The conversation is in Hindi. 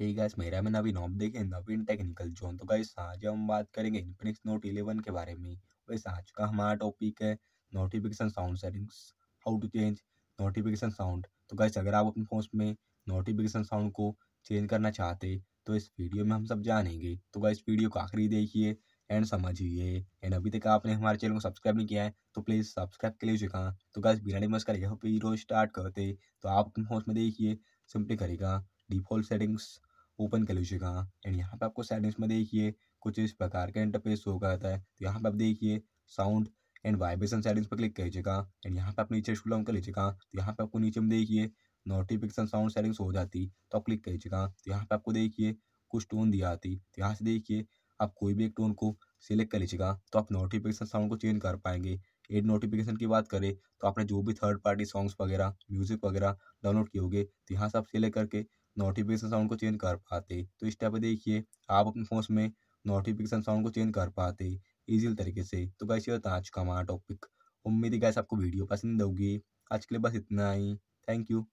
हे गैस मेरा मैं नवीन आप देखे नवीन टेक्निकल जोन तो गाइस आज हम बात करेंगे इनफिनिक्स नोट 11 के बारे में वैसे तो आज का हमारा टॉपिक है notification sound settings how to change notification sound तो गाइस अगर आप अपने फोन में नोटिफिकेशन साउंड को चेंज करना चाहते तो इस वीडियो में हम सब जानेंगे तो गाइस वीडियो को आखिरी देखिए एंड समझिए एंड अभी तक आपने हमारे चैनल को सब्सक्राइब नहीं किया है तो प्लीज़ सब्सक्राइब के लिए सीखा तो गाइस बिना डिमस करेगा वीडियो स्टार्ट करते तो आप अपने फोन में देखिए सिंपली करेगा डिफॉल्ट सेटिंग्स ओपन कर लीजिएगा एंड यहाँ पे आपको सेटिंग्स में देखिए कुछ इस प्रकार का इंटरफेस हो गया है तो यहाँ पे आप देखिए साउंड एंड वाइब्रेशन सेटिंग्स पर क्लिक कर लीजिएगा एंड यहाँ पे आप नीचे स्कूल कर लीजिएगा तो यहाँ पे आपको नीचे में देखिए नोटिफिकेशन साउंड सेटिंग्स हो जाती तो आप क्लिक कर लीजिएगा तो यहाँ पे आपको देखिए कुछ टोन दिया आती तो यहाँ से देखिए आप कोई भी एक टोन को सिलेक्ट कर लीजिएगा तो आप नोटिफिकेशन साउंड को चेंज कर पाएंगे एड नोटिफिकेशन की बात करें तो आपने जो भी थर्ड पार्टी सॉन्ग्स वगैरह म्यूजिक वगैरह डाउनलोड किए होंगे तो यहाँ से आप सिलेक्ट करके नोटिफिकेशन साउंड को चेंज कर पाते तो इस टाइप देखिए आप अपने फोन में नोटिफिकेशन साउंड को चेंज कर पाते इजी तरीके से तो गाइस ये आज का हमारा टॉपिक उम्मीद है गाइस आपको वीडियो पसंद होगी आज के लिए बस इतना ही थैंक यू